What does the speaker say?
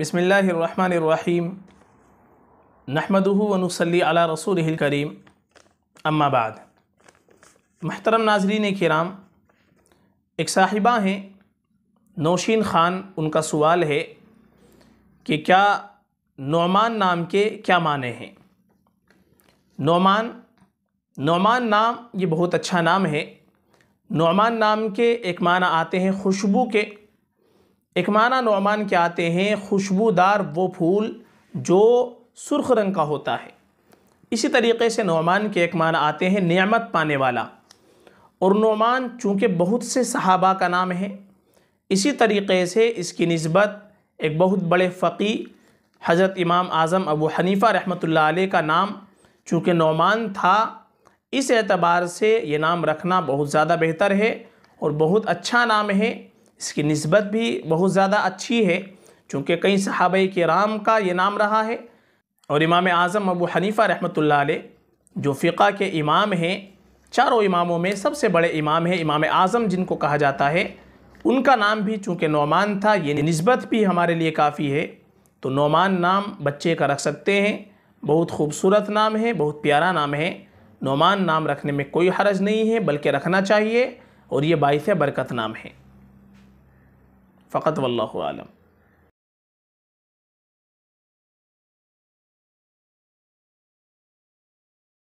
बसमीम नहमदूनसली अला रसूल करीम अम्माबाद महतरम नाजरीन कराम एक साहिबा हैं नौशीन ख़ान उनका सवाल है कि क्या नौमान नाम के क्या माने हैं नौमान नौमान नाम ये बहुत अच्छा नाम है नौमान नाम के एक माना आते हैं खुशबू के इकमाना नौमान के आते हैं खुशबूदार वो फूल जो सुर्ख रंग का होता है इसी तरीके से नौमान के माना आते हैं नियामत पाने वाला और नौमान चूँकि बहुत से सहाबा का नाम है इसी तरीके से इसकी नस्बत एक बहुत बड़े फ़की हज़रत इमाम आज़म अबू हनीफ़ा रहमत अलैह का नाम चूँकि नौमान था इस एतबार से ये नाम रखना बहुत ज़्यादा बेहतर है और बहुत अच्छा नाम है इसकी नस्बत भी बहुत ज़्यादा अच्छी है चूँकि कई सहाब के राम का ये नाम रहा है और इमाम आज़म अबू हनीफ़ा रहमत अलैह जो फ़िका के इमाम हैं चारों इमामों में सबसे बड़े इमाम हैं इमाम आज़म जिनको कहा जाता है उनका नाम भी चूँकि नौमान था ये नस्बत भी हमारे लिए काफ़ी है तो नौमान नाम बच्चे का रख सकते हैं बहुत खूबसूरत नाम है बहुत प्यारा नाम है नौमान नाम रखने में कोई हरज नहीं है बल्कि रखना चाहिए और ये बायस बरकत नाम है فقط والله أعلم